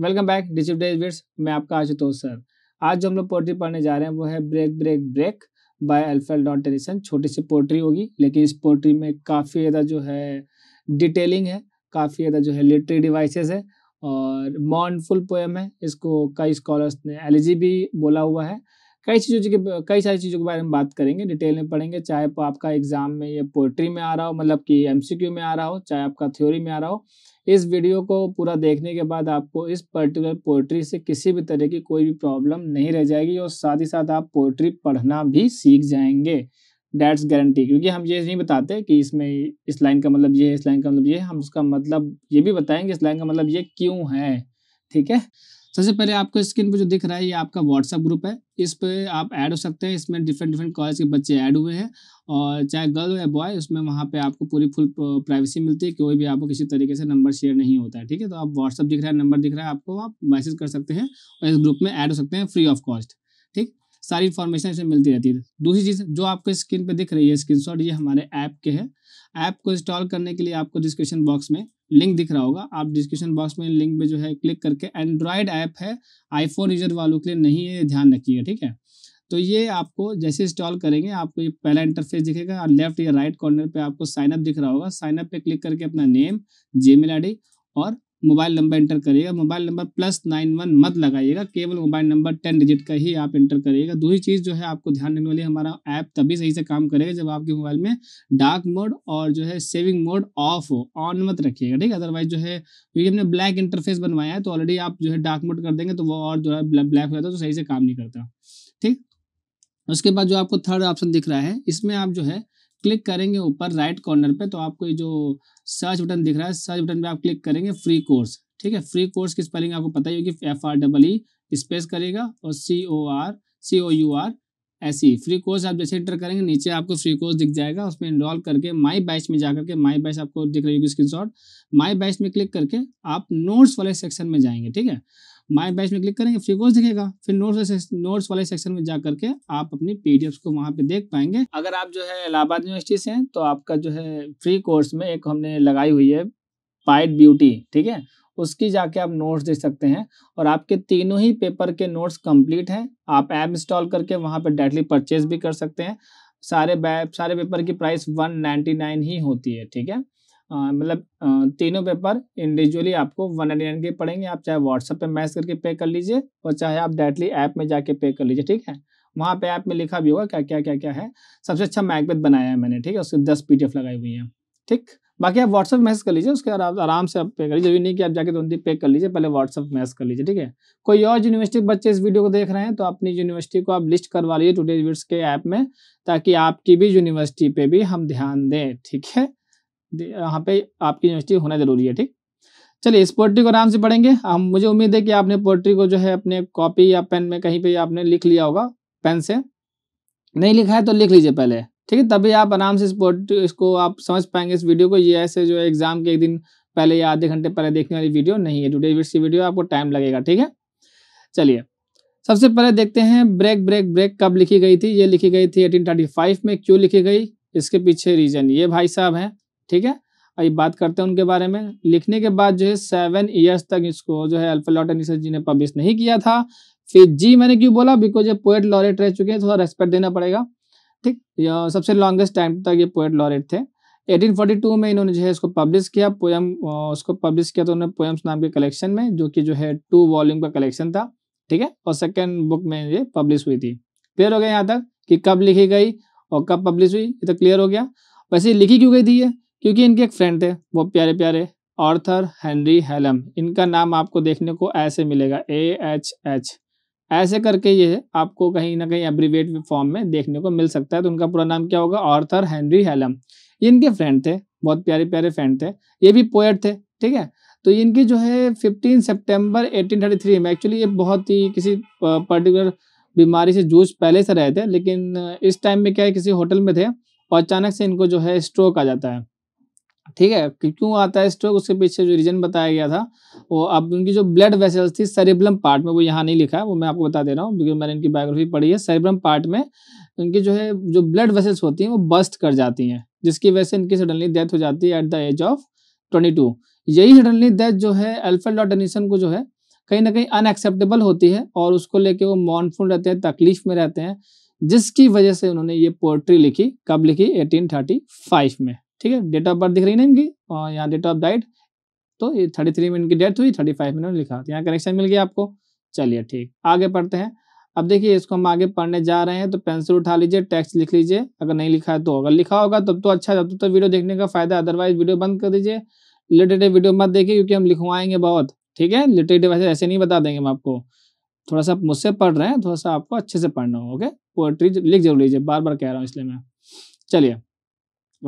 Welcome back digit डेजर्स मैं आपका Ashutosh sir आज जो हम लोग पोट्री पढ़ने जा रहे हैं वो है ब्रेक ब्रेक ब्रेक बाय अल्फेल डॉट टेरिसन छोटी सी पोट्री होगी लेकिन इस पोट्री में काफ़ी ज़्यादा जो है डिटेलिंग है काफ़ी ज़्यादा जो है लिटरी डिवाइसेस है और मॉनफुल पोएम है इसको कई स्कॉलर्स ने एल भी बोला हुआ है कई चीज़ों की कई सारी चीज़ों के बारे में बात करेंगे डिटेल में पढ़ेंगे चाहे आपका एग्ज़ाम में या पोइट्री में आ रहा हो मतलब कि एम में आ रहा हो चाहे आपका थ्योरी में आ रहा हो इस वीडियो को पूरा देखने के बाद आपको इस पर्टिकुलर पोइट्री से किसी भी तरह की कोई भी प्रॉब्लम नहीं रह जाएगी और साथ ही साथ आप पोइट्री पढ़ना भी सीख जाएंगे डैट्स गारंटी क्योंकि हम ये नहीं बताते कि इसमें इस लाइन का मतलब ये है इस लाइन का मतलब ये हम उसका मतलब ये भी बताएंगे इस लाइन का मतलब ये क्यों है ठीक है सबसे पहले आपको स्क्रीन पर जो दिख रहा है ये आपका व्हाट्सअप ग्रुप है इस पर आप ऐड हो सकते हैं इसमें डिफरेंट डिफरेंट कॉलेज के बच्चे ऐड हुए हैं और चाहे गर्ल हो या बॉय उसमें वहाँ पे आपको पूरी फुल प्राइवेसी मिलती है कोई भी आपको किसी तरीके से नंबर शेयर नहीं होता है ठीक है तो आप व्हाट्सअप दिख रहा है नंबर दिख रहा है आपको आप मैसेज कर सकते हैं और इस ग्रुप में ऐड हो सकते हैं फ्री ऑफ कॉस्ट ठीक सारी इन्फॉर्मेशन इसमें मिलती रहती है दूसरी चीज़ जो आपको स्क्रीन पर दिख रही है स्क्रीन ये हमारे ऐप के है ऐप को इंस्टॉल करने के लिए आपको डिस्क्रिप्शन बॉक्स में लिंक दिख रहा होगा आप डिस्क्रिप्शन बॉक्स में लिंक पे जो है क्लिक करके एंड्रॉयड ऐप है आईफोन यूजर वालों के लिए नहीं है ध्यान रखिएगा ठीक है तो ये आपको जैसे इंस्टॉल करेंगे आपको ये पहला इंटरफेस दिखेगा और लेफ्ट या राइट कॉर्नर पे आपको साइनअप दिख रहा होगा साइनअप पे क्लिक करके अपना नेम जी मेल और मोबाइल नंबर एंटर करिएगा mobile number plus nine one मत लगाइएगा केवल मोबाइल नंबर टेन डिजिट का ही आप एंटर करिएगा दूसरी चीज़ जो है आपको ध्यान देने वाली हमारा ऐप तभी सही से काम करेगा जब आपके मोबाइल में डार्क मोड और जो है सेविंग मोड ऑफ हो ऑन मत रखिएगा ठीक है अदरवाइज जो है क्योंकि हमने ब्लैक इंटरफेस बनवाया है तो ऑलरेडी आप जो है डार्क मोड कर देंगे तो वो और जो है ब्लैक हो जाता है तो सही से काम नहीं करता ठीक उसके बाद जो आपको थर्ड ऑप्शन दिख रहा है इसमें आप जो है क्लिक करेंगे ऊपर राइट कॉर्नर पे तो आपको ये जो सर्च बटन दिख रहा है सर्च बटन पे आप क्लिक करेंगे फ्री कोर्स ठीक है फ्री कोर्स की स्पेलिंग आपको पता ही होगी F R double E space करेगा और C O R C O U R S E free course आप जैसे इंटर करेंगे नीचे आपको फ्री कोर्स दिख जाएगा उसमें इनरॉल करके माई बैच में जा करके माई बैच आपको दिख रही होगी स्क्रीन शॉट माई बैच में क्लिक करके आप नोट्स वाले सेक्शन में जाएंगे ठीक है माय बैच में क्लिक करेंगे फ्री कोर्स दिखेगा फिर नोट्स नोट्स वाले सेक्शन में जा करके आप अपनी पीडीएफ को वहाँ पे देख पाएंगे अगर आप जो है इलाहाबाद यूनिवर्सिटी से हैं तो आपका जो है फ्री कोर्स में एक हमने लगाई हुई है पाइट ब्यूटी ठीक है उसकी जाके आप नोट्स देख सकते हैं और आपके तीनों ही पेपर के नोट्स कंप्लीट हैं आप ऐप इंस्टॉल करके वहाँ पर डायरेक्टली परचेज भी कर सकते हैं सारे बैप सारे पेपर की प्राइस वन ही होती है ठीक है मतलब तीनों पेपर इंडिविजुअली आपको वन एंड नाइन के पड़ेंगे आप चाहे व्हाट्सअप पे मैसेज करके पे कर लीजिए और चाहे आप डायरेक्टली ऐप में जाके पे कर लीजिए ठीक है वहाँ पे ऐप में लिखा भी होगा क्या क्या क्या क्या है सबसे अच्छा मैकबेद बनाया है मैंने ठीक है उसके दस पी लगाई हुई है ठीक बाकी आप व्हाट्सअप मैसेज कर लीजिए उसके बाद आराम से आप पे कर लीजिए जब नहीं कि आप जाके तुरंत पे कर लीजिए पहले व्हाट्सअप मैसेज कर लीजिए ठीक है कोई और यूनिवर्सिटी बच्चे इस वीडियो को देख रहे हैं तो अपनी यूनिवर्सिटी को आप लिस्ट करवा लीजिए टूडे के ऐप में ताकि आपकी भी यूनिवर्सिटी पे भी हम ध्यान दें ठीक है यहाँ पे आपकी यूनिवर्सिटी होना जरूरी है ठीक चलिए इस पोर्ट्री को आराम से पढ़ेंगे हम मुझे उम्मीद है कि आपने पोट्री को जो है अपने कॉपी या पेन में कहीं पे आपने लिख लिया होगा पेन से नहीं लिखा है तो लिख लीजिए पहले ठीक है तभी आप आराम से इस पोट्री इसको आप समझ पाएंगे इस वीडियो को ये ऐसे जो है एग्जाम के एक दिन पहले या आधे घंटे पहले देखने वाली वीडियो नहीं है टू विट्स की वीडियो आपको टाइम लगेगा ठीक है चलिए सबसे पहले देखते हैं ब्रेक ब्रेक ब्रेक कब लिखी गई थी ये लिखी गई थी एटीन में क्यों लिखी गई इसके पीछे रीजन ये भाई साहब हैं ठीक है अभी बात करते हैं उनके बारे में लिखने के बाद जो है सेवन ईयर्स तक इसको जो है अल्फालॉट जी ने पब्लिश नहीं किया था फिर जी मैंने क्यों बोला बिकॉज ये पोएट लॉरेट रह चुके हैं थोड़ा रेस्पेक्ट देना पड़ेगा ठीक सबसे लॉन्गेस्ट टाइम तक ये पोएट लॉरेट थे 1842 में इन्होंने जो है इसको पब्लिश किया पोएम उसको पब्लिश किया तो उन्होंने पोएम्स नाम के कलेक्शन में जो कि जो है टू वॉल्यूम का कलेक्शन था ठीक है और सेकेंड बुक में ये पब्लिश हुई थी क्लियर हो गया यहाँ तक कि कब लिखी गई और कब पब्लिश हुई ये तो क्लियर हो गया वैसे लिखी क्यों गई थी ये क्योंकि इनके एक फ्रेंड थे बहुत प्यारे प्यारे ऑर्थर हेनरी हेलम इनका नाम आपको देखने को ऐसे मिलेगा ए एच एच ऐसे करके ये आपको कहीं ना कहीं एब्रीवेट फॉर्म में देखने को मिल सकता है तो उनका पूरा नाम क्या होगा ऑर्थर हेनरी हेलम ये इनके फ्रेंड थे बहुत प्यारे प्यारे फ्रेंड थे ये भी पोएट थे ठीक है तो इनकी जो है एटीन थर्टी थ्री में एक्चुअली ये बहुत ही किसी पर्टिकुलर बीमारी से जूझ पहले से रहे थे लेकिन इस टाइम में क्या है किसी होटल में थे और अचानक से इनको जो है स्ट्रोक आ जाता है ठीक है क्यों आता है स्ट्रोक उसके पीछे जो रीजन बताया गया था वो अब उनकी जो ब्लड वेसल्स थी सरिब्लम पार्ट में वो यहाँ नहीं लिखा है वो मैं आपको बता दे रहा हूँ बिकॉज मैंने इनकी बायोग्राफी पढ़ी है सरिब्लम पार्ट में उनकी जो है जो ब्लड वेसल्स होती हैं वो बस्ट कर जाती हैं जिसकी वजह से इनकी सडनली डेथ हो जाती है at the age of twenty यही सडनली डेथ जो है एल्फेड डॉट को जो है कहीं ना कहीं अनएक्सेप्टेबल होती है और उसको लेके वो मॉनफुल रहते हैं तकलीफ में रहते हैं जिसकी वजह से उन्होंने ये पोएट्री लिखी कब लिखी 1835 में ठीक है डेट ऑफ बर्थ दिख रही ना इनकी और यहाँ डेट ऑफ डाइट तो ये थर्टी थ्री में इनकी डेथ हुई थर्टी फाइव मिनट लिखा तो यहाँ कनेक्शन मिल गया आपको चलिए ठीक आगे पढ़ते हैं अब देखिए इसको हम आगे पढ़ने जा रहे हैं तो पेंसिल उठा लीजिए टेक्स्ट लिख लीजिए अगर नहीं लिखा है तो अगर लिखा होगा तब तो अच्छा तब तो, वीडियो तो देखने का फायदा अदरवाइज वीडियो बंद कर दीजिए रिलेटेड वीडियो मत देखिए क्योंकि हम लिखवाएंगे बहुत ठीक है लिटरेटिव वैसे ऐसे नहीं बता देंगे हम आपको थोड़ा सा मुझसे पढ़ रहे हैं थोड़ा सा आपको अच्छे से पढ़ना होगा ओके पोएट्री लिख जरूर लीजिए बार बार कह रहा हूँ इसलिए मैं चलिए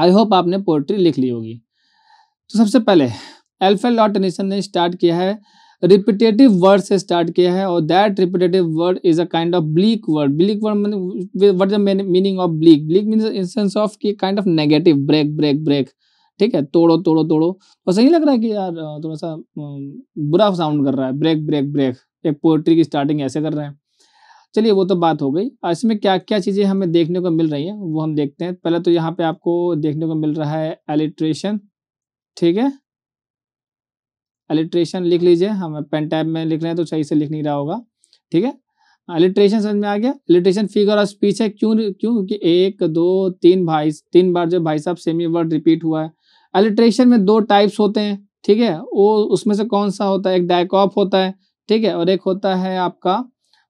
आई होप आपने पोइट्री लिख ली होगी तो सबसे पहले एल्फे लॉट टेनिसन ने स्टार्ट किया है रिपीटेटिव वर्ड से स्टार्ट किया है और that repetitive word is a kind of bleak word bleak word what the meaning of bleak bleak mean in sense of की kind of negative break break break ठीक है तोड़ो तोड़ो तोड़ो तो सही लग रहा है कि यार थोड़ा सा बुरा साउंड कर रहा है ब्रेक ब्रेक ब्रेक एक पोएट्री की स्टार्टिंग ऐसे कर रहे हैं चलिए वो तो बात हो गई इसमें क्या क्या चीज़ें हमें देखने को मिल रही हैं वो हम देखते हैं पहले तो यहाँ पे आपको देखने को मिल रहा है एलिट्रेशन ठीक है एलिट्रेशन लिख लीजिए हम पेन टैब में लिख रहे हैं तो सही से लिख नहीं रहा होगा ठीक है एलिट्रेशन समझ में आ गया एलिट्रेशन फिगर और स्पीच है क्यों क्यों क्योंकि एक दो तीन भाई तीन बार जो भाई साहब सेमी वर्ड रिपीट हुआ है एलिट्रेशन में दो टाइप्स होते हैं ठीक है वो उसमें से कौन सा होता है एक डायकॉप होता है ठीक है और एक होता है आपका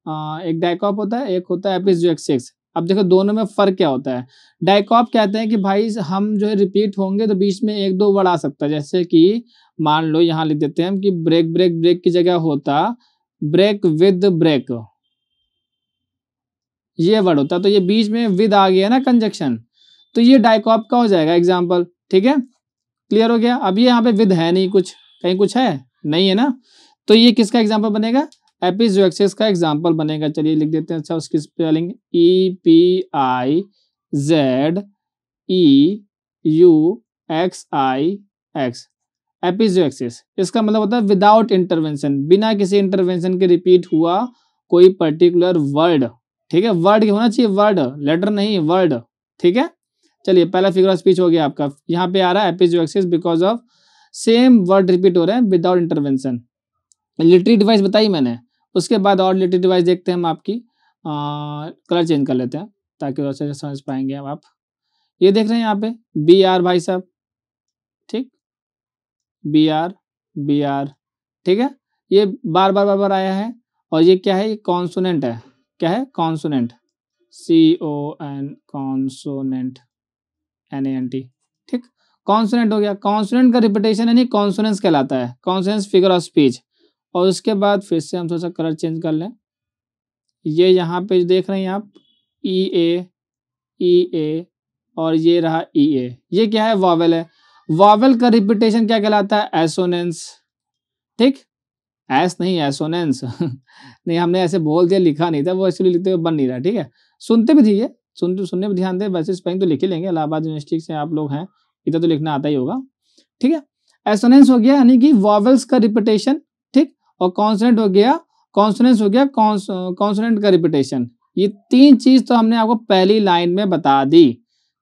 हाँ, एक डायकॉप होता है एक होता है एपिस जो एक्सिक्स अब देखो दोनों में फ़र्क क्या होता है डायकॉप कहते हैं कि भाई हम जो है रिपीट होंगे तो बीच में एक दो वर्ड आ सकता है जैसे कि मान लो यहाँ लिख देते हैं हम कि ब्रेक ब्रेक ब्रेक की जगह होता ब्रेक विद ब्रेक ये वर्ड होता तो ये बीच में विद आ गया ना कंजक्शन तो ये डायकॉप का हो जाएगा एग्जाम्पल ठीक है क्लियर हो गया अब ये यहाँ पे विद है नहीं कुछ कहीं कुछ है नहीं है ना तो ये किसका एग्जाम्पल बनेगा एपिजोएक्सिस का एग्जाम्पल बनेगा चलिए लिख देते हैं अच्छा उसकी spelling E P I Z E U X I X epizeuxis इसका मतलब होता है विदाउट इंटरवेंशन बिना किसी इंटरवेंशन के रिपीट हुआ कोई पर्टिकुलर वर्ड ठीक है वर्ड होना चाहिए वर्ड लेटर नहीं वर्ड ठीक है चलिए पहला फिगर ऑफ स्पीच हो गया आपका यहाँ पे आ रहा है epizeuxis because of same word repeat हो रहे हैं विदाउट इंटरवेंशन लिटरी डिवाइस बताई मैंने उसके बाद और लिटरी डिवाइस देखते हैं हम आपकी कलर चेंज कर लेते हैं ताकि और अच्छे समझ पाएंगे आप ये देख रहे हैं यहाँ पे बी आर भाई साहब ठीक बी आर बी आर ठीक है ये बार बार बार बार आया है और ये क्या है ये कॉन्सोनेंट है क्या है consonant C O N consonant N N T ठीक कॉन्सोनेंट हो गया कॉन्सोनेंट का रिपीटेशन यानी कॉन्सोनेंस कहलाता है कॉन्सोनेंस फिगर ऑफ स्पीच और उसके बाद फिर से हम थोड़ा सा कलर चेंज कर लें ये यहाँ पे देख रहे हैं आप ई ए ई ए और ये रहा ई e ए ये क्या है वावल है वावल का रिपीटेशन क्या कहलाता है एसोनेंस ठीक एस नहीं एसोनेंस नहीं हमने ऐसे बोल दिया लिखा नहीं था वो ऐसे लिखते हुए बन नहीं रहा ठीक है सुनते भी थी सुनते सुनने पर ध्यान दें वैसे स्पेलिंग तो लिख ही लेंगे इलाहाबाद यूनिवर्सिटी से आप लोग हैं इधर तो लिखना आता ही होगा ठीक है एसोनेंस हो गया यानी कि वॉवल्स का रिपीटेशन और कॉन्सनेंट हो गया कॉन्सनेंस हो गया कॉन्सनेंट का रिपीटेशन ये तीन चीज तो हमने आपको पहली लाइन में बता दी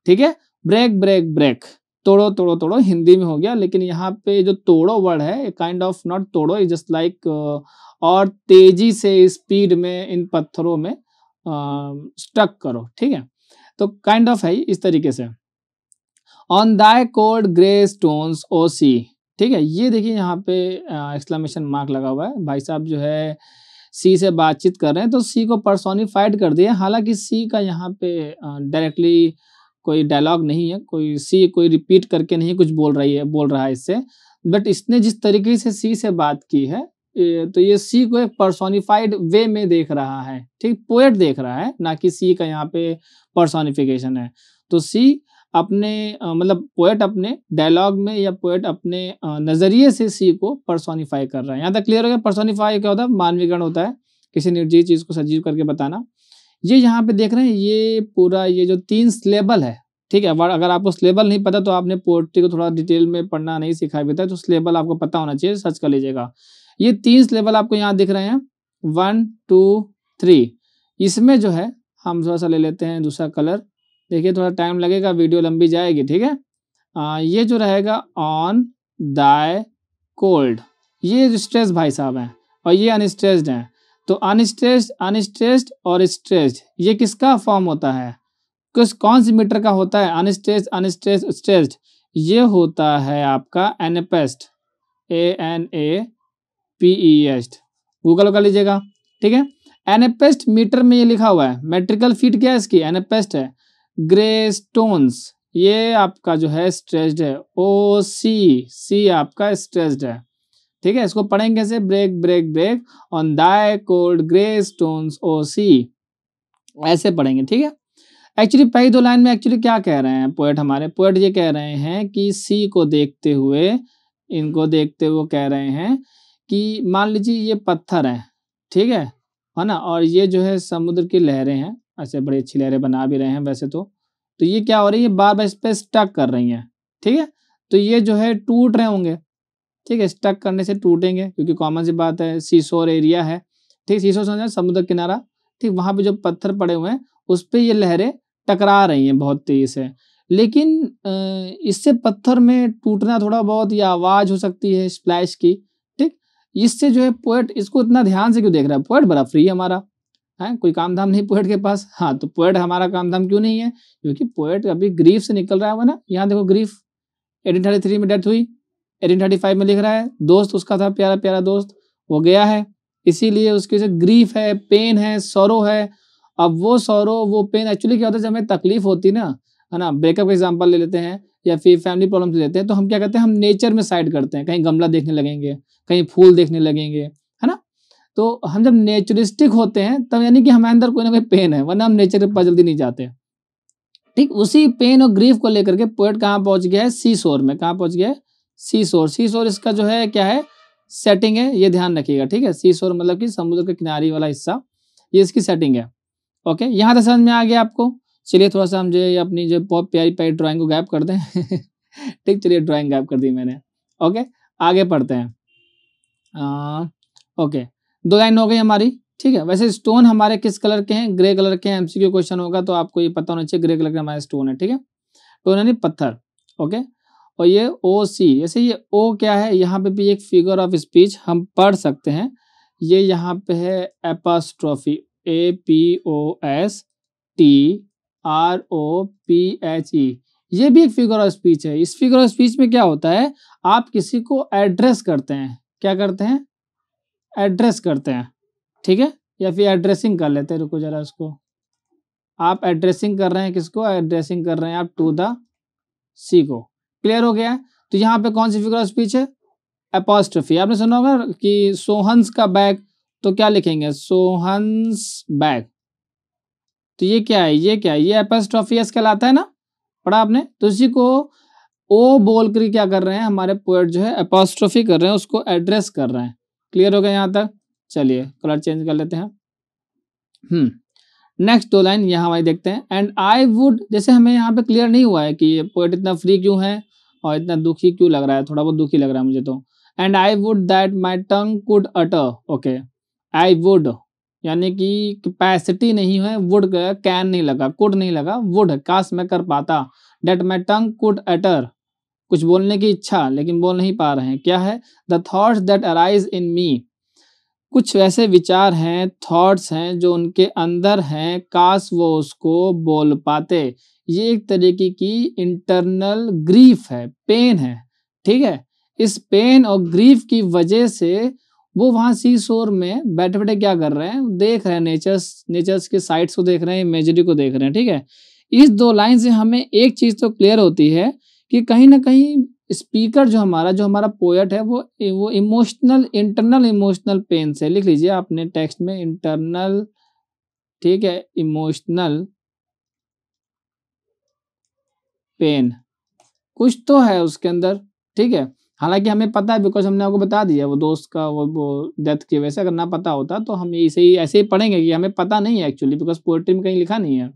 ठीक है ब्रेक ब्रेक ब्रेक तोड़ो तोड़ो तोड़ो हिंदी में हो गया लेकिन यहाँ पे जो तोड़ो वर्ड है काइंड ऑफ नॉट तोड़ो इज जस्ट लाइक और तेजी से स्पीड में इन पत्थरों में स्टक uh, करो ठीक है तो काइंड kind ऑफ of है इस तरीके से on thy cold grey stones O sea ठीक है ये देखिए यहाँ पे एक्सक्लामेशन मार्क लगा हुआ है भाई साहब जो है सी से बातचीत कर रहे हैं तो सी को पर्सोनिफाइड कर दिया हालांकि सी का यहाँ पे डायरेक्टली कोई डायलॉग नहीं है कोई सी कोई रिपीट करके नहीं कुछ बोल रही है बोल रहा है इससे बट इसने जिस तरीके से सी से बात की है तो ये सी को एक पर्सोनिफाइड वे में देख रहा है ठीक पोएट देख रहा है ना कि सी का यहाँ पे पर्सोनिफिकेशन है तो सी अपने मतलब पोएट अपने डायलॉग में या पोएट अपने नज़रिए से सी को परसोनीफाई कर रहा है यहाँ तक क्लियर हो गया परसोनीफाई क्या होता है मानवीकरण होता है किसी निर्जीव चीज़ को सजीव करके बताना ये यहाँ पे देख रहे हैं ये पूरा ये जो तीन स्लेबल है ठीक है अगर आपको स्लेबल नहीं पता तो आपने पोएट्री को थोड़ा डिटेल में पढ़ना नहीं सिखाया भी था तो स्लेबल आपको पता होना चाहिए सर्च कर लीजिएगा ये तीन स्लेबल आपको यहाँ दिख रहे हैं वन टू थ्री इसमें जो है हम थोड़ा सा ले लेते हैं दूसरा कलर देखिए थोड़ा टाइम लगेगा वीडियो लंबी जाएगी ठीक है आ, ये जो रहेगा ऑन दाय कोल्ड ये स्ट्रेस भाई साहब हैं और ये अनस्ट्रेस्ड हैं तो अनस्ट्रेस्ड अनस्ट्रेस्ड और स्ट्रेस्ड ये किसका फॉर्म होता है किस कौन सी मीटर का होता है अनस्ट्रेस्ड अनस्ट्रेस्ड स्ट्रेस्ड ये होता है आपका anapest A N A P E est Google कर लीजिएगा ठीक है एनपेस्ट मीटर में ये लिखा हुआ है मेट्रिकल फीट क्या है इसकी एनपेस्ट है ग्रे स्टोन्स ये आपका जो है स्ट्रेस्ड है ओ सी सी आपका स्ट्रेस्ड है ठीक है इसको पढ़ेंगे कैसे break break break on thy cold grey stones O sea ऐसे पढ़ेंगे ठीक है एक्चुअली पहली दो लाइन में एक्चुअली क्या कह रहे हैं पोएट हमारे पोएट ये कह रहे हैं कि सी को देखते हुए इनको देखते हुए कह रहे हैं कि मान लीजिए ये पत्थर है ठीक है है ना और ये जो है समुद्र की लहरें हैं ऐसे बड़ी अच्छी लहरें बना भी रहे हैं वैसे तो तो ये क्या हो रही है बार बार इस पर स्टक कर रही हैं ठीक है तो ये जो है टूट रहे होंगे ठीक है स्टक करने से टूटेंगे क्योंकि कॉमन सी बात है सीसोर एरिया है ठीक सीसोर समझ समुद्र किनारा ठीक वहाँ पर जो पत्थर पड़े हुए हैं उस पर ये लहरें टकरा रही हैं बहुत तेज़ी से लेकिन इससे पत्थर में टूटना थोड़ा बहुत या आवाज़ हो सकती है स्प्लैश की ठीक इससे जो है पोएट इसको इतना ध्यान से क्यों देख रहा है पोएट बड़ा फ्री है हमारा है हाँ, कोई काम धाम नहीं पोएट के पास हाँ तो पोएट हमारा काम धाम क्यों नहीं है क्योंकि पोएट अभी ग्रीफ से निकल रहा है वो ना यहाँ देखो ग्रीफ एटीन थर्टी थ्री में डेथ हुई एटीन थर्टी फाइव में लिख रहा है दोस्त उसका था प्यारा प्यारा दोस्त वो गया है इसीलिए उसके जो ग्रीफ है पेन है सौरव है अब वो सौरव वो पेन एक्चुअली क्या होता है जब हमें तकलीफ होती ना है ना ब्रेकअप का एग्जाम्पल ले लेते हैं या फिर फैमिली प्रॉब्लम्स लेते हैं तो हम क्या करते हैं हम नेचर में साइड करते हैं कहीं गमला देखने लगेंगे कहीं फूल देखने लगेंगे तो हम जब नेचुरिस्टिक होते हैं तब यानी कि हमारे अंदर कोई ना कोई पेन है वरना हम नेचर के पास जल्दी नहीं जाते ठीक उसी पेन और ग्रीफ को लेकर के पोएट कहाँ पहुंच गया है सी शोर में कहाँ पहुंच गया है सी शोर सी शोर इसका जो है क्या है सेटिंग है ये ध्यान रखिएगा ठीक है सी शोर मतलब कि समुद्र के किनारे वाला हिस्सा ये इसकी सेटिंग है ओके यहाँ तक समझ में आ गया आपको चलिए थोड़ा सा हम जो है अपनी जो बहुत प्यारी प्यारी ड्राइंग को गैप कर दें ठीक चलिए ड्राइंग गैप कर दी मैंने ओके आगे पढ़ते हैं आ, ओके दो लाइन हो गई हमारी ठीक है वैसे स्टोन हमारे किस कलर के हैं ग्रे कलर के हैं एमसीक्यू क्वेश्चन होगा तो आपको ये पता होना चाहिए ग्रे कलर के हमारे स्टोन है ठीक है स्टोन यानी पत्थर ओके और ये ओ सी जैसे ये ओ क्या है यहाँ पे भी एक फिगर ऑफ स्पीच हम पढ़ सकते हैं ये यहाँ पे है apostrophe A P O S T R O P H E ये भी एक फिगर ऑफ स्पीच है इस फिगर ऑफ स्पीच में क्या होता है आप किसी को एड्रेस करते हैं क्या करते हैं एड्रेस करते हैं ठीक है या फिर एड्रेसिंग कर लेते हैं रुको जरा उसको आप एड्रेसिंग कर रहे हैं किसको एड्रेसिंग कर रहे हैं आप टू द सी को क्लियर हो गया तो यहाँ पे कौन सी फिगर ऑफ स्पीच है एपोस्ट्रफी आपने सुना होगा कि सोहंस का बैग तो क्या लिखेंगे सोहंस बैग तो ये क्या है ये क्या है ये एपोस्ट्रफी कहलाता है ना पढ़ा आपने तो इसी को ओ बोल कर क्या कर रहे हैं हमारे पोएट जो है एपोस्ट्रफी कर रहे हैं उसको एड्रेस कर रहे हैं क्लियर हो गया यहाँ तक चलिए कलर चेंज कर लेते हैं हम्म नेक्स्ट दो लाइन यहाँ वाई देखते हैं एंड आई वुड जैसे हमें यहाँ पे क्लियर नहीं हुआ है कि ये पोइट इतना फ्री क्यों है और इतना दुखी क्यों लग रहा है थोड़ा बहुत दुखी लग रहा है मुझे तो and I would that my tongue could utter okay I would यानी कि कैपेसिटी नहीं है वुड कैन नहीं लगा कुड नहीं लगा वुड काश मैं कर पाता डेट माई टंग कुड अटर कुछ बोलने की इच्छा लेकिन बोल नहीं पा रहे हैं क्या है the thoughts that arise in me कुछ ऐसे विचार हैं थॉट्स हैं जो उनके अंदर हैं काश वो उसको बोल पाते ये एक तरीके की इंटरनल ग्रीफ है पेन है ठीक है इस पेन और ग्रीफ की वजह से वो वहाँ सी शोर में बैठे बैठे क्या कर रहे हैं देख रहे हैं नेचर्स नेचर्स के साइट्स को देख रहे हैं इमेजरी को देख रहे हैं ठीक है इस दो लाइन से हमें एक चीज़ तो क्लियर होती है कि कहीं ना कहीं स्पीकर जो हमारा जो हमारा पोएट है वो वो इमोशनल इंटरनल इमोशनल पेन से लिख लीजिए आपने टेक्स्ट में इंटरनल ठीक है इमोशनल पेन कुछ तो है उसके अंदर ठीक है हालांकि हमें पता है बिकॉज हमने आपको बता दिया वो दोस्त का वो वो डेथ की वजह से अगर ना पता होता तो हम इसे ही ऐसे ही पढ़ेंगे कि हमें पता नहीं है एक्चुअली बिकॉज पोएट्री में कहीं लिखा नहीं है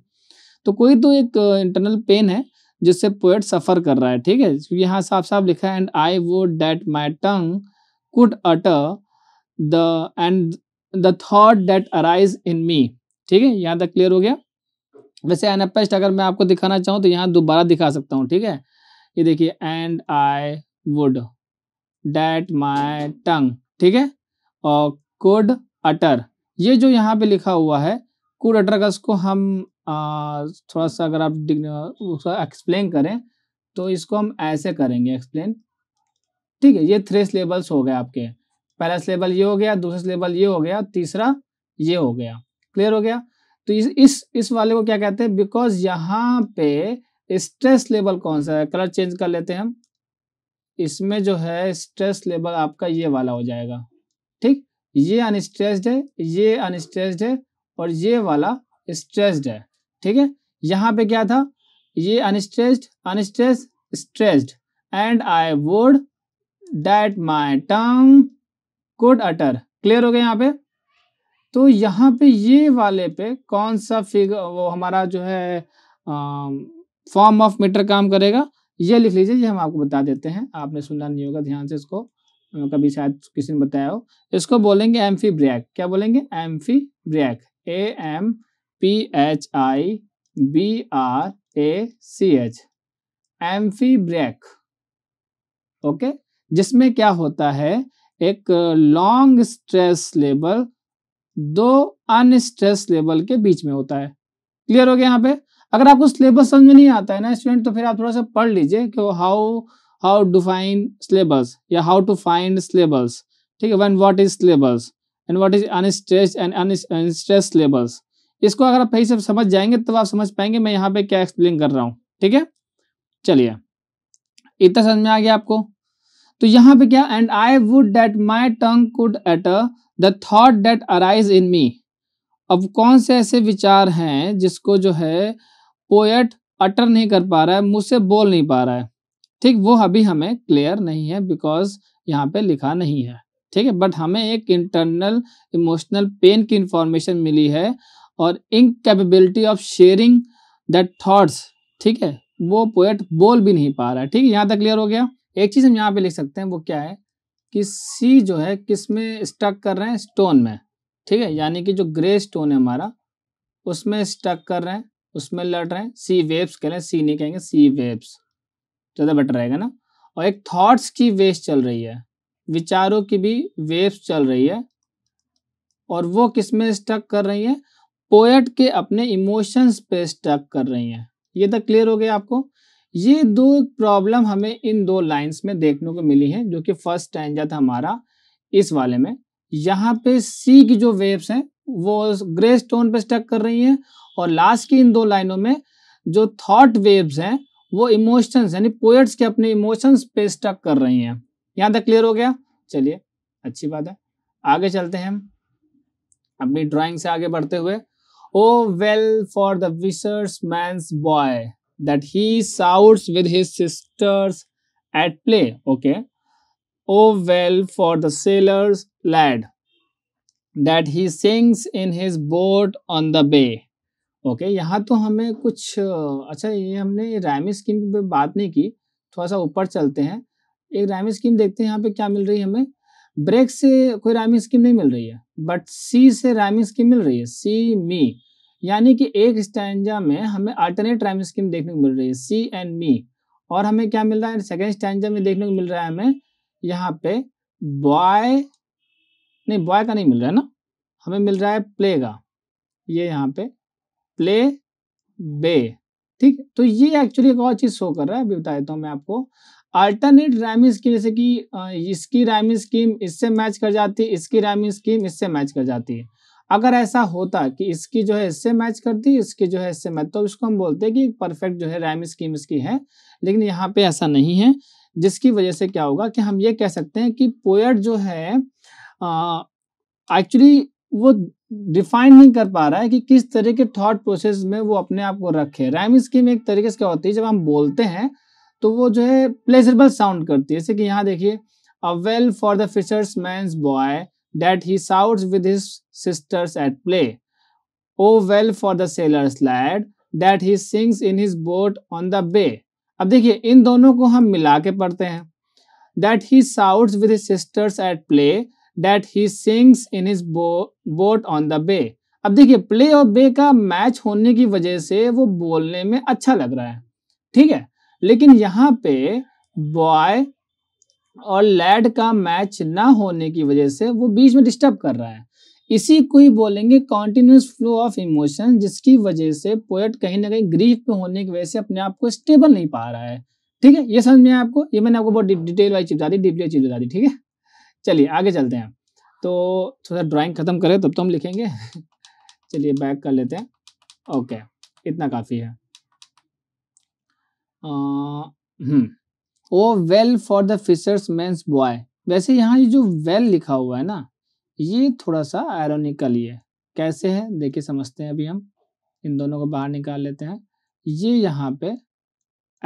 तो कोई तो एक इंटरनल पेन है जिससे पोएट सफ़र कर रहा है ठीक है क्योंकि तो यहाँ साफ साफ लिखा है and I would that my tongue could utter the and the thought that arise in me ठीक है यहाँ तक क्लियर हो गया वैसे अनपेस्ट अगर मैं आपको दिखाना चाहूँ तो यहाँ दोबारा दिखा सकता हूँ ठीक है ये देखिए and I would that my tongue ठीक है और कुड अटर ये जो यहाँ पे लिखा हुआ है कुड अटर का उसको हम थोड़ा सा अगर आप उसका एक्सप्लेन करें तो इसको हम ऐसे करेंगे एक्सप्लेन ठीक है ये थ्री सिलेबल्स हो गए आपके पहला सिलेबल ये हो गया दूसरा सिलेबल ये हो गया तीसरा ये हो गया क्लियर हो गया तो इस इस इस वाले को क्या कहते हैं बिकॉज यहाँ पे स्ट्रेस लेवल कौन सा है कलर चेंज कर लेते हैं हम इसमें जो है स्ट्रेस लेवल आपका ये वाला हो जाएगा ठीक ये अनस्ट्रेस्ड है ये अनस्ट्रेस्ड है और ये वाला स्ट्रेस्ड है ठीक है यहाँ पे क्या था ये unstressed unstress stressed and I would that my tongue could utter clear हो गया यहाँ पे तो यहाँ पे ये वाले पे कौन सा फिगर वो हमारा जो है फॉर्म ऑफ मीटर काम करेगा ये लिख लीजिए ये हम आपको बता देते हैं आपने सुना नहीं होगा ध्यान से इसको कभी शायद किसी ने बताया हो इसको बोलेंगे एम्फी ब्रैक क्या बोलेंगे amphibrach A M P H I B R A C H brach okay जिसमें क्या होता है एक लॉन्ग स्ट्रेस लेबल दो अनस्ट्रेस लेबल के बीच में होता है क्लियर हो गया यहाँ पे अगर आपको सिलेबस समझ में नहीं आता है ना स्टूडेंट तो फिर आप थोड़ा सा पढ़ लीजिए कि how how to find syllables या हाउ टू फाइंड सिलेबस ठीक है one what is syllables and what is unstress and unstress syllables इसको अगर आप सही से समझ जाएंगे तो आप समझ पाएंगे मैं यहाँ पे क्या एक्सप्लेन कर रहा हूँ ठीक है चलिए इतना समझ में आ गया आपको तो यहाँ पे क्या and I would that my tongue could utter the thought that arise in me अब कौन से ऐसे विचार हैं जिसको जो है पोएट अटर नहीं कर पा रहा है मुझसे बोल नहीं पा रहा है ठीक वो अभी हमें क्लियर नहीं है बिकॉज यहाँ पे लिखा नहीं है ठीक है बट हमें एक इंटरनल इमोशनल पेन की इंफॉर्मेशन मिली है और incapability of sharing that thoughts ठीक है वो पोएट बोल भी नहीं पा रहा है ठीक है यहाँ तक क्लियर हो गया एक चीज़ हम यहाँ पे लिख सकते हैं वो क्या है कि सी जो है किस में स्टक कर रहे हैं स्टोन में ठीक है यानी कि जो ग्रे स्टोन है हमारा उसमें स्टक कर रहे हैं उसमें लड़ रहे हैं सी वेव्स कह रहे हैं सी नहीं कहेंगे सी वेव्स ज़्यादा बेटर रहेगा ना और एक थॉट्स की वेव्स चल रही है विचारों की भी वेव्स चल रही है और वो किस में स्टक कर रही है पोएट के अपने इमोशंस पे स्टक कर रही हैं ये तक तो क्लियर हो गया आपको ये दो प्रॉब्लम हमें इन दो लाइंस में देखने को मिली है जो कि फर्स्ट स्टैंजा था हमारा इस वाले में यहाँ पे सी की जो वेव्स हैं वो ग्रे स्टोन पे स्टक कर रही हैं और लास्ट की इन दो लाइनों में जो थॉट वेव्स हैं वो इमोशंस यानी पोएट्स के अपने इमोशंस पे स्टक कर रही हैं यहाँ तक क्लियर हो गया चलिए अच्छी बात है आगे चलते हैं हम अपनी ड्राइंग से आगे बढ़ते हुए Oh, well for the wizard's man's boy that he shouts with his sisters at play. Okay. Oh, well for the sailor's lad that he sings in his boat on the bay. Okay okay, यहाँ तो हमें कुछ अच्छा ये हमने रायमी scheme पे बात नहीं की थोड़ा सा ऊपर चलते हैं एक रायमी स्कीम देखते हैं यहाँ पे क्या मिल रही है हमें ब्रेक से कोई रायमी स्कीम नहीं मिल रही है बट सी से रायमी स्कीम मिल रही है सी मी यानी कि एक स्टैंजा में हमें अल्टरनेट टाइम स्कीम देखने को मिल रही है सी एंड मी और हमें क्या मिल रहा है सेकेंड स्टैंडा में देखने को मिल रहा है हमें यहाँ पे बॉय नहीं बॉय का नहीं मिल रहा है ना हमें मिल रहा है प्ले का ये यहाँ पे प्ले बे ठीक तो ये एक्चुअली एक और चीज़ शो कर रहा है अभी बता देता हूँ तो मैं आपको अल्टरनेट राइमिंग स्कीम जैसे कि इसकी राइमिंग स्कीम इससे मैच कर जाती है इसकी राइमिंग स्कीम इससे मैच कर जाती है अगर ऐसा होता कि इसकी जो है इससे मैच करती इसकी जो है इससे मैच तो इसको हम बोलते हैं कि परफेक्ट जो है रैम स्कीम इसकी है लेकिन यहाँ पे ऐसा नहीं है जिसकी वजह से क्या होगा कि हम ये कह सकते हैं कि पोएट जो है एक्चुअली वो डिफाइन नहीं कर पा रहा है कि किस तरह के थॉट प्रोसेस में वो अपने आप को रखे रैम स्कीम एक तरीके से क्या होती है जब हम बोलते हैं तो वो जो है प्लेजरेबल साउंड करती है जैसे कि यहाँ देखिए O well for the fisherman's boy that he shouts with his sisters at play. Oh well for the sailor's lad that he sings in his boat on the bay. अब देखिए इन दोनों को हम मिला के पढ़ते हैं That he shouts with his sisters at play that he sings in his boat on the bay. अब देखिए play और bay का match होने की वजह से वो बोलने में अच्छा लग रहा है ठीक है लेकिन यहाँ पे boy और लैड का मैच ना होने की वजह से वो बीच में डिस्टर्ब कर रहा है इसी को ही बोलेंगे कॉन्टिन्यूस फ्लो ऑफ इमोशन जिसकी वजह से पोएट कहीं ना कहीं ग्रीफ पे होने की वजह से अपने आप को स्टेबल नहीं पा रहा है ठीक है ये समझ में आपको ये मैंने आपको बहुत डिटेल वाली चीज़ बता दी डीपली चीज़ बता दी ठीक है चलिए आगे चलते हैं तो थोड़ा ड्राइंग ख़त्म करें तब तो हम लिखेंगे चलिए बैक कर लेते हैं ओके इतना काफ़ी है hmm O well for the fisherman's boy वैसे यहाँ ये जो वेल लिखा हुआ है ना ये थोड़ा सा ही है कैसे है देखिए समझते हैं अभी हम इन दोनों को बाहर निकाल लेते हैं ये यहाँ पे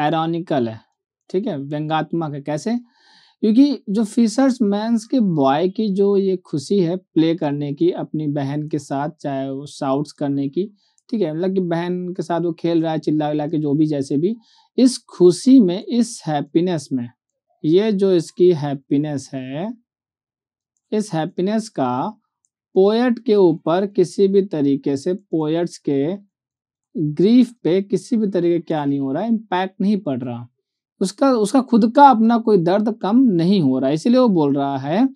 आयरोनिकल है ठीक है व्यंगात्मक है कैसे क्योंकि जो फिशर्स मैंस के बॉय की जो ये खुशी है प्ले करने की अपनी बहन के साथ चाहे वो साउट्स करने की ठीक है मतलब कि बहन के साथ वो खेल रहा है चिल्ला विला के जो भी जैसे भी इस खुशी में इस हैप्पीनेस में ये जो इसकी हैप्पीनेस है इस हैप्पीनेस का पोएट के ऊपर किसी भी तरीके से पोएट्स के ग्रीफ पे किसी भी तरीके क्या नहीं हो रहा इम्पैक्ट नहीं पड़ रहा उसका उसका खुद का अपना कोई दर्द कम नहीं हो रहा इसलिए वो बोल रहा है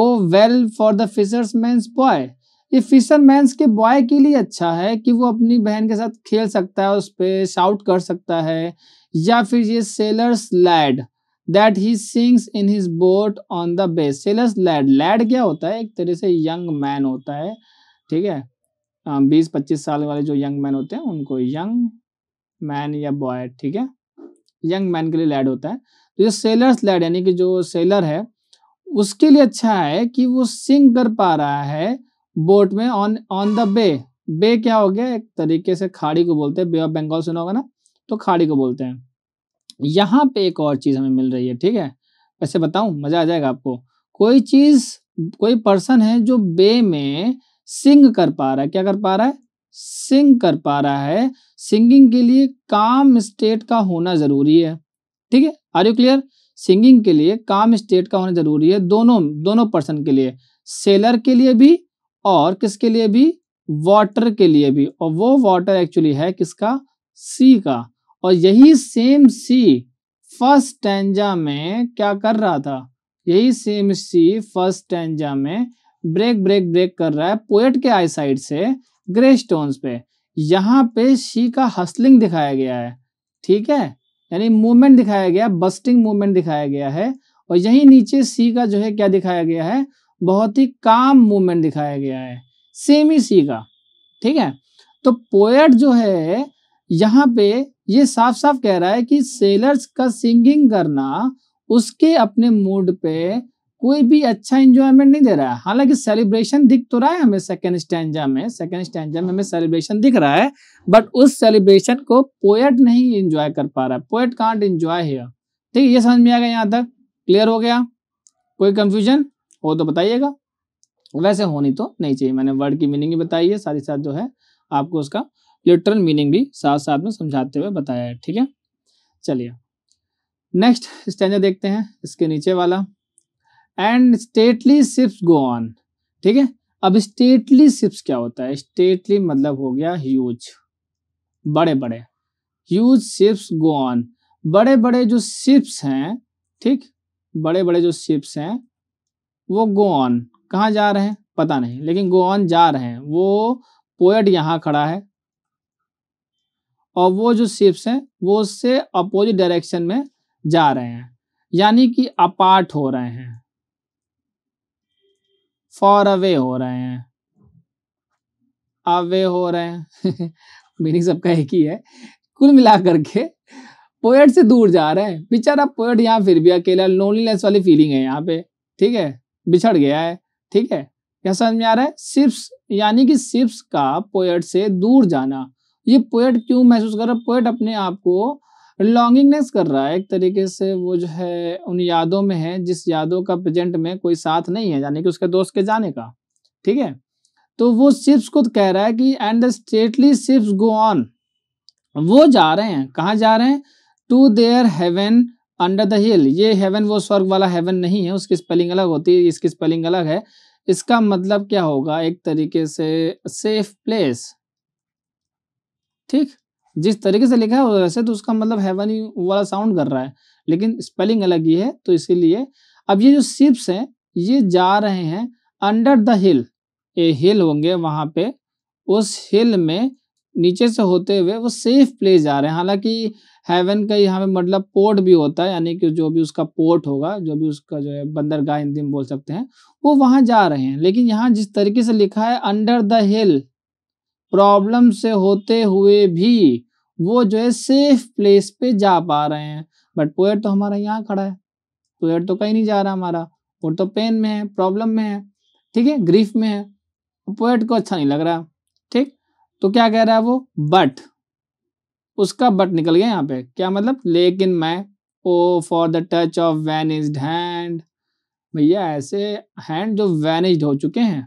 O well for the fisherman's boy ये फिशरमैन्स के बॉय के लिए अच्छा है कि वो अपनी बहन के साथ खेल सकता है उस पर शाउट कर सकता है या फिर ये sailor's lad that he sings in his boat on the bay sailor's lad lad क्या होता है एक तरह से यंग मैन होता है ठीक है हाँ, बीस पच्चीस साल वाले जो यंग मैन होते हैं उनको यंग मैन या बॉय ठीक है यंग मैन के लिए लैड होता है तो जो सेलर्स लैड यानी कि जो सेलर है उसके लिए अच्छा है कि वो सिंग कर पा रहा है बोट में on on the bay bay क्या हो गया एक तरीके से खाड़ी को बोलते हैं बे ऑफ बंगाल सुना होगा ना तो खाड़ी को बोलते हैं यहाँ पे एक और चीज हमें मिल रही है ठीक है वैसे बताऊं मजा आ जाएगा आपको कोई चीज कोई पर्सन है जो बे में सिंग कर पा रहा है क्या कर पा रहा है सिंग कर पा रहा है सिंगिंग के लिए काम स्टेट का होना जरूरी है ठीक है आर यू क्लियर सिंगिंग के लिए काम स्टेट का होना जरूरी है दोनों दोनों पर्सन के लिए सेलर के लिए भी और किसके लिए भी वाटर के लिए भी और वो वाटर एक्चुअली है किसका सी का और यही सेम सी फर्स्ट टेंजा में क्या कर रहा था यही सेम सी फर्स्ट टेंजा में ब्रेक ब्रेक ब्रेक कर रहा है पोएट के आई साइड से ग्रे स्टोन्स पे यहाँ पे सी का हसलिंग दिखाया गया है ठीक है यानी मूवमेंट दिखाया गया बस्टिंग मूवमेंट दिखाया गया है और यही नीचे सी का जो है क्या दिखाया गया है बहुत ही काम मूवमेंट दिखाया गया है सेमी सी का ठीक है तो पोएट जो है यहाँ पे ये साफ साफ कह रहा है कि सेलर्स का सिंगिंग करना उसके अपने मूड पे कोई भी अच्छा इंजॉयमेंट नहीं दे रहा है हालांकि सेलिब्रेशन दिख तो रहा है हमें सेकेंड स्टैंडा में सेकेंड स्टैंडा में हमें सेलिब्रेशन दिख रहा है बट उस सेलिब्रेशन को पोएट नहीं इंजॉय कर पा रहा है पोएट कांट इंजॉय हेयर ठीक है ये समझ में आ गया यहाँ तक क्लियर हो गया कोई कंफ्यूजन हो तो बताइएगा वैसे होनी तो नहीं चाहिए मैंने वर्ड की मीनिंग भी बताई है साथ ही साथ जो है आपको उसका लिटरल मीनिंग भी साथ साथ में समझाते हुए बताया है ठीक है चलिए नेक्स्ट स्टैंडर्ड देखते हैं इसके नीचे वाला and stately ships go on ठीक है अब स्टेटली सिप्स क्या होता है स्टेटली मतलब हो गया ह्यूज बड़े बड़े ह्यूज सिप्स गो ऑन बड़े बड़े जो सिप्स हैं ठीक बड़े बड़े जो सिप्स हैं वो गो ऑन कहाँ जा रहे हैं पता नहीं लेकिन गो ऑन जा रहे हैं वो पोएट यहाँ खड़ा है और वो जो शिप्स हैं वो उससे अपोजिट डायरेक्शन में जा रहे हैं यानी कि अपार्ट हो रहे हैं फॉर अवे हो रहे हैं अवे हो रहे हैं मीनिंग सबका एक ही है कुल मिला करके पोएट से दूर जा रहे हैं बेचारा पोएट यहाँ फिर भी अकेला लोनलीनेस वाली फीलिंग है यहाँ पे ठीक है बिछड़ गया है ठीक है क्या समझ में आ रहा है सिर्फ यानी कि सिर्फ का पोएट से दूर जाना ये पोएट क्यों महसूस कर रहा है पोएट अपने आप को लॉन्गिंगनेस कर रहा है एक तरीके से वो जो है उन यादों में है जिस यादों का प्रेजेंट में कोई साथ नहीं है यानी कि उसके दोस्त के जाने का ठीक है तो वो सिप्स को कह रहा है कि and stately ships go on वो जा रहे हैं कहाँ जा रहे हैं to their haven under the hill ये हेवन वो स्वर्ग वाला हेवन नहीं है उसकी स्पेलिंग अलग होती है इसकी स्पेलिंग अलग है इसका मतलब क्या होगा एक तरीके से सेफ प्लेस ठीक जिस तरीके से लिखा है वैसे तो उसका मतलब हेवन ही वाला साउंड कर रहा है लेकिन स्पेलिंग अलग ही है तो इसीलिए अब ये जो शिप्स हैं ये जा रहे हैं अंडर द हिल ये हिल होंगे वहाँ पे उस हिल में नीचे से होते हुए वो सेफ प्लेस जा रहे हैं हालांकि हेवन का यहाँ पे मतलब पोर्ट भी होता है यानी कि जो भी उसका पोर्ट होगा जो भी उसका जो है बंदरगाह हिंदी में बोल सकते हैं वो वहाँ जा रहे हैं लेकिन यहाँ जिस तरीके से लिखा है अंडर द हिल प्रॉब्लम से होते हुए भी वो जो है सेफ प्लेस पे जा पा रहे हैं बट पोएट तो हमारा यहाँ खड़ा है पोएट तो कहीं नहीं जा रहा हमारा वो तो पेन में है प्रॉब्लम में है ठीक है ग्रीफ में है पोएट को अच्छा नहीं लग रहा ठीक तो क्या कह रहा है वो बट उसका बट निकल गया यहाँ पे क्या मतलब लेकिन मैं O for the touch of vanished hand भैया ऐसे हैंड जो वैनिस्ड हो चुके हैं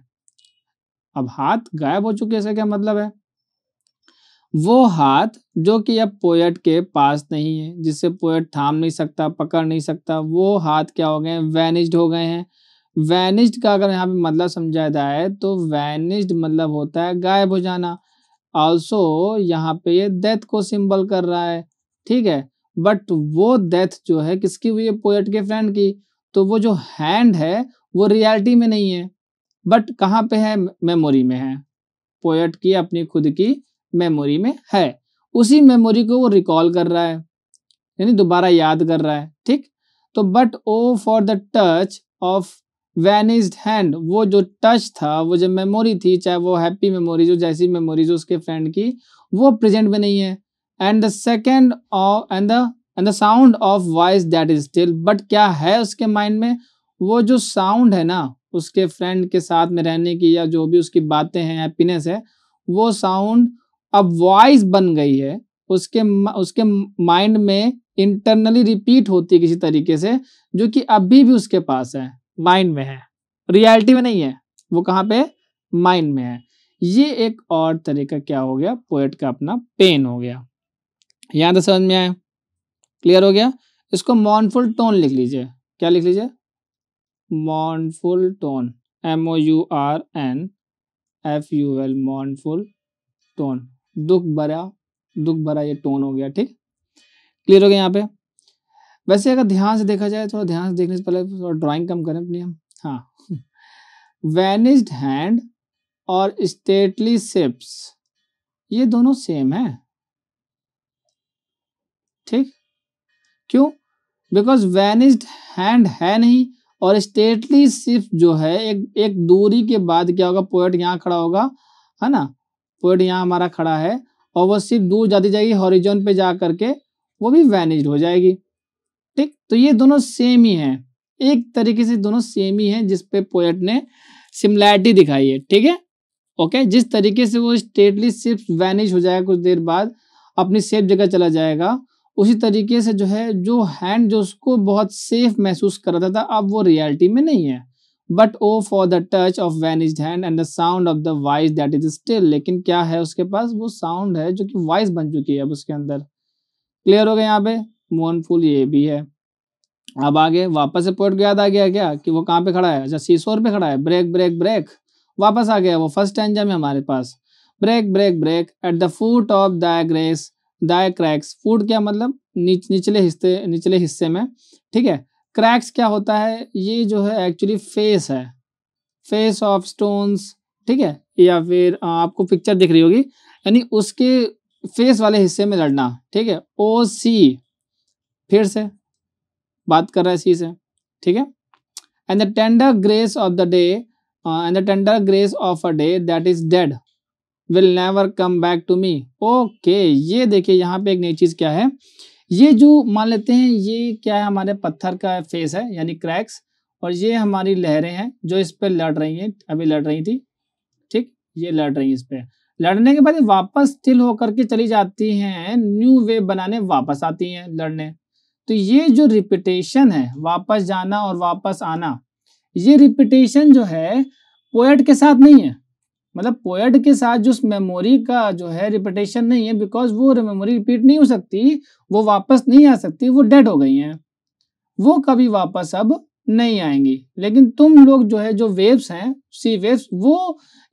अब हाथ गायब हो चुके से क्या मतलब है वो हाथ जो कि अब पोएट के पास नहीं है जिससे पोएट थाम नहीं सकता पकड़ नहीं सकता वो हाथ क्या हो गए वैनिस्ड हो गए हैं वैनिस्ड का अगर यहाँ पे मतलब समझा जाए तो वैनिस्ड मतलब होता है गायब हो जाना ऑल्सो यहाँ पे डेथ को सिंबल कर रहा है ठीक है बट वो डेथ जो है किसकी हुई है पोएट के फ्रेंड की तो वो जो हैंड है वो रियलिटी में नहीं है बट कहाँ पे है मेमोरी में है पोएट की अपनी खुद की मेमोरी में है उसी मेमोरी को वो रिकॉल कर रहा है यानी दोबारा याद कर रहा है ठीक तो but O for the touch of vanished hand वो जो टच था वो जो मेमोरी थी चाहे वो हैप्पी मेमोरीज हो जैसी मेमोरीज हो उसके फ्रेंड की वो प्रेजेंट में नहीं है and the second and the and the sound of voice that is still but क्या है उसके माइंड में वो जो साउंड है ना उसके फ्रेंड के साथ में रहने की या जो भी उसकी बातें हैं हैप्पीनेस है वो साउंड अब वॉइस बन गई है उसके उसके माइंड में इंटरनली रिपीट होती है किसी तरीके से जो कि अभी भी उसके पास है माइंड में है रियलिटी में नहीं है वो कहाँ पे माइंड में है ये एक और तरीका क्या हो गया पोएट का अपना पेन हो गया यहाँ तो समझ में आए क्लियर हो गया इसको मॉनफुल टोन लिख लीजिए क्या लिख लीजिए mournful tone M O U R N F U L mournful tone दुख भरा दुख भरा ये टोन हो गया ठीक क्लियर हो गया यहाँ पे वैसे अगर ध्यान से देखा जाए थोड़ा ध्यान से देखने से पहले थोड़ा ड्राइंग कम करें अपनी हम हाँ वैनिस्ड हैंड और स्टेटली सिप्स ये दोनों सेम है ठीक क्यों बिकॉज वैनिस्ड हैंड है नहीं और स्टेटली सिप्स जो है एक एक दूरी के बाद क्या होगा पोएट यहाँ खड़ा होगा है ना पोएट यहाँ हमारा खड़ा है और वो सिर्फ दूर जाती जाएगी हॉरिजोन पे जा करके वो भी वैनिज हो जाएगी ठीक तो ये दोनों सेम ही हैं एक तरीके से दोनों सेम ही हैं जिसपे पोएट ने सिमिलैरिटी दिखाई है ठीक है ओके जिस तरीके से वो स्टेटली सिर्फ वैनिश हो जाएगा कुछ देर बाद अपनी सेफ जगह चला जाएगा उसी तरीके से जो है जो हैंड जो उसको बहुत सेफ महसूस कर रहा था अब वो रियलिटी में नहीं है but O for the touch of vanished hand and the sound of the voice that is still लेकिन क्या है उसके पास वो साउंड है जो कि वॉइस बन चुकी है अब उसके अंदर क्लियर हो गया यहाँ पे मोहनफुल ये भी है अब आगे वापस से को याद आ गया क्या कि वो कहाँ पे खड़ा है अच्छा सीसोर पे खड़ा है ब्रेक ब्रेक ब्रेक वापस आ गया वो फर्स्ट टेंजा में हमारे पास break break break at the foot of thy grace thy crags foot क्या मतलब नीच निचले हिस्से निचले हिस्से में ठीक है क्रैक्स क्या होता है ये जो है एक्चुअली फेस है फेस ऑफ स्टोन्स ठीक है या फिर आपको पिक्चर दिख रही होगी यानी उसके फेस वाले हिस्से में लड़ना ठीक है ओ सी फिर से बात कर रहा है इसी से ठीक है and the tender grace of the day and the tender grace of a day that is dead will never come back to me okay ये देखिए यहाँ पे एक नई चीज़ क्या है ये जो मान लेते हैं ये क्या है हमारे पत्थर का फेस है यानी क्रैक्स और ये हमारी लहरें हैं जो इस पर लड़ रही हैं अभी लड़ रही थी ठीक ये लड़ रही हैं इस पर लड़ने के बाद वापस स्थिल होकर के चली जाती हैं न्यू वेव बनाने वापस आती हैं लड़ने तो ये जो रिपीटेशन है वापस जाना और वापस आना ये रिपीटेशन जो है पोएट के साथ नहीं है मतलब पोएट के साथ जो मेमोरी का जो है रिपीटेशन नहीं है बिकॉज वो मेमोरी रिपीट नहीं हो सकती वो वापस नहीं आ सकती वो डेड हो गई हैं वो कभी वापस अब नहीं आएंगी लेकिन तुम लोग जो है जो वेव्स हैं सी वेव्स वो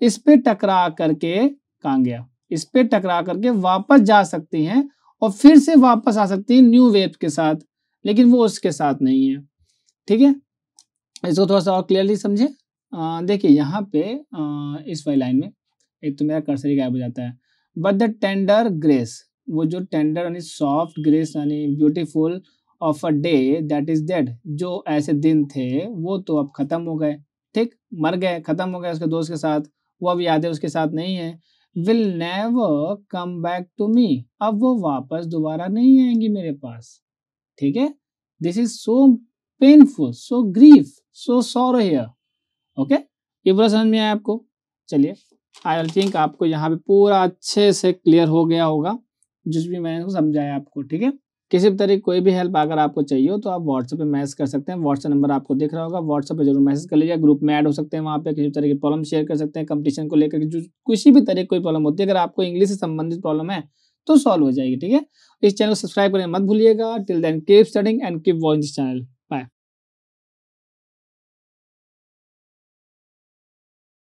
इस पर टकरा करके कांग्या इस पर टकरा करके वापस जा सकती हैं और फिर से वापस आ सकती है न्यू वेव के साथ लेकिन वो उसके साथ नहीं है ठीक है इसको थोड़ा सा और क्लियरली समझे देखिए यहाँ पे आ, इस वाली लाइन में एक तो मेरा कर्सरी गायब हो जाता है बट द टेंडर ग्रेस वो जो टेंडर यानी सॉफ्ट ग्रेस यानी beautiful of a day that is dead जो ऐसे दिन थे वो तो अब ख़त्म हो गए ठीक मर गए ख़त्म हो गए उसके दोस्त के साथ वो अब यादें उसके साथ नहीं है will never come back to me अब वो वापस दोबारा नहीं आएंगी मेरे पास ठीक है this is so painful so grief so sorrow here okay ये पूरा समझ में आया आपको चलिए आई थिंक आपको यहाँ पे पूरा अच्छे से क्लियर हो गया होगा जिस भी मैंने समझाया आपको ठीक है किसी भी तरीके की कोई भी हेल्प अगर आपको चाहिए हो तो आप व्हाट्सएप पे मैसेज कर सकते हैं व्हाट्सएप नंबर आपको दिख रहा होगा व्हाट्सएप पे जरूर मैसेज कर लीजिए ग्रुप में ऐड हो सकते हैं वहाँ पे किसी भी की प्रॉब्लम शेयर कर सकते हैं कंपटीशन को लेकर जो किसी भी तरह की कोई प्रॉब्लम होती है अगर आपको इंग्लिश से संबंधित प्रॉब्लम है तो सॉल्व हो जाएगी ठीक है इस चैनल को सब्सक्राइब करने मत भूलिएगा till then keep studying and keep watching this channel